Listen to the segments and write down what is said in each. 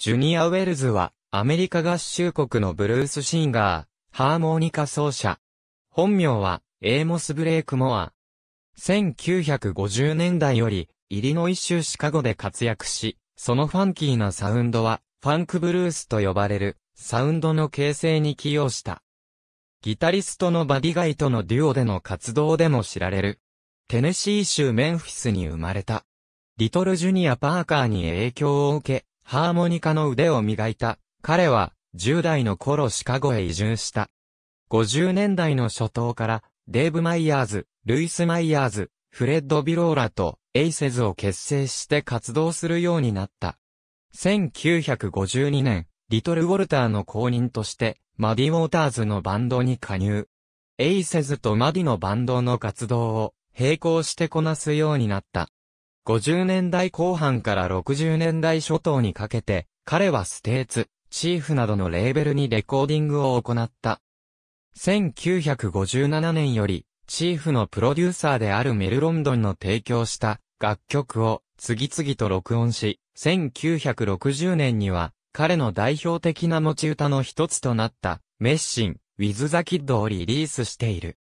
ジュニア・ウェルズは、アメリカ合衆国のブルースシンガー、ハーモニカ奏者。本名は、エーモス・ブレイク・モア。1950年代より、イリノイ州シカゴで活躍し、そのファンキーなサウンドは、ファンクブルースと呼ばれる、サウンドの形成に寄与した。ギタリストのバディガイとのデュオでの活動でも知られる。テネシー州メンフィスに生まれた。リトルジュニア・パーカーに影響を受け、ハーモニカの腕を磨いた。彼は、10代の頃シカゴへ移住した。50年代の初頭から、デーブ・マイヤーズ、ルイス・マイヤーズ、フレッド・ビローラと、エイセズを結成して活動するようになった。1952年、リトル・ウォルターの公認として、マディ・ウォーターズのバンドに加入。エイセズとマディのバンドの活動を並行してこなすようになった。50年代後半から60年代初頭にかけて、彼はステーツ、チーフなどのレーベルにレコーディングを行った。1957年より、チーフのプロデューサーであるメルロンドンの提供した楽曲を次々と録音し、1960年には彼の代表的な持ち歌の一つとなったメッシン、ウィズ・ザ・キッドをリリースしている。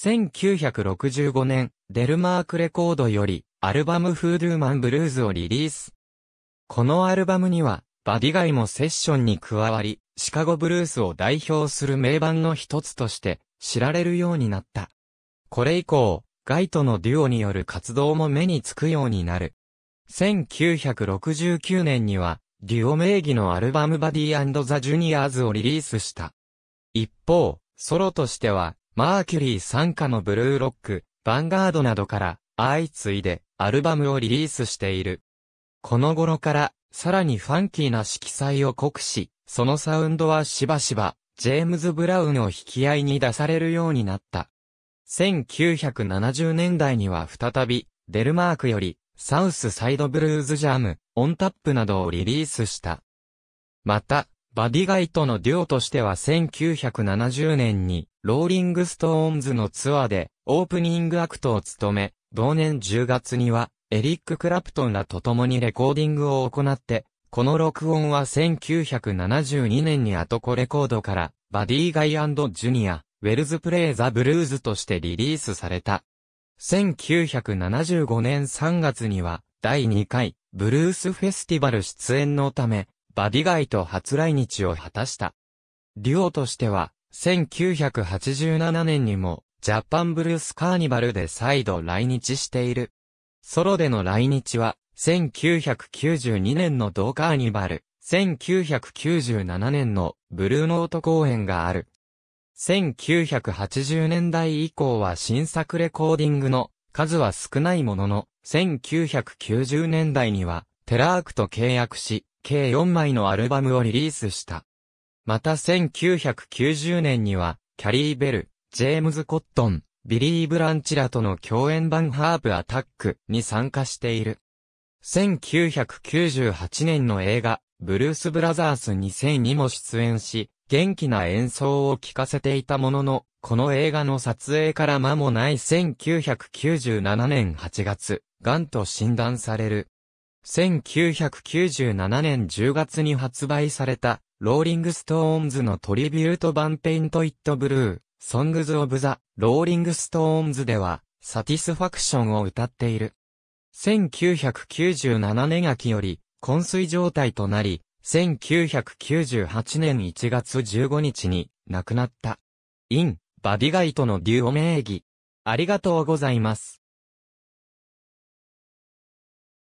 1965年、デルマークレコードよりアルバムフードゥーマンブルーズをリリース。このアルバムには、バディガイもセッションに加わり、シカゴブルースを代表する名盤の一つとして知られるようになった。これ以降、ガイとのデュオによる活動も目につくようになる。1969年には、デュオ名義のアルバムバディザ・ジュニアーズをリリースした。一方、ソロとしては、マーキュリー参加のブルーロック、ヴァンガードなどから、相次いで、アルバムをリリースしている。この頃から、さらにファンキーな色彩を濃くし、そのサウンドはしばしば、ジェームズ・ブラウンを引き合いに出されるようになった。1970年代には再び、デルマークより、サウスサイドブルーズジャム、オンタップなどをリリースした。また、バディガイとのデュオとしては1970年に、ローリングストーンズのツアーでオープニングアクトを務め、同年10月にはエリック・クラプトンらと共にレコーディングを行って、この録音は1972年にアトコレコードからバディガイジュニア、ウェルズプレイザ・ブルーズとしてリリースされた。1975年3月には第2回ブルースフェスティバル出演のため、バディガイと初来日を果たした。デュオとしては、1987年にも、ジャパンブルースカーニバルで再度来日している。ソロでの来日は、1992年の同カーニバル、1997年のブルーノート公演がある。1980年代以降は新作レコーディングの数は少ないものの、1990年代にはテラークと契約し、計4枚のアルバムをリリースした。また1990年には、キャリー・ベル、ジェームズ・コットン、ビリー・ブランチらとの共演版ハープ・アタックに参加している。1998年の映画、ブルース・ブラザース2000にも出演し、元気な演奏を聴かせていたものの、この映画の撮影から間もない1997年8月、癌と診断される。1997年10月に発売されたローリングストーンズのトリビュート版ペイントイットブルー、ソングズオブザ、ローリングストーンズでは、サティスファクションを歌っている。1997年秋より、昏睡状態となり、1998年1月15日に亡くなった。イン、バディガイトのデュオ名義。ありがとうございます。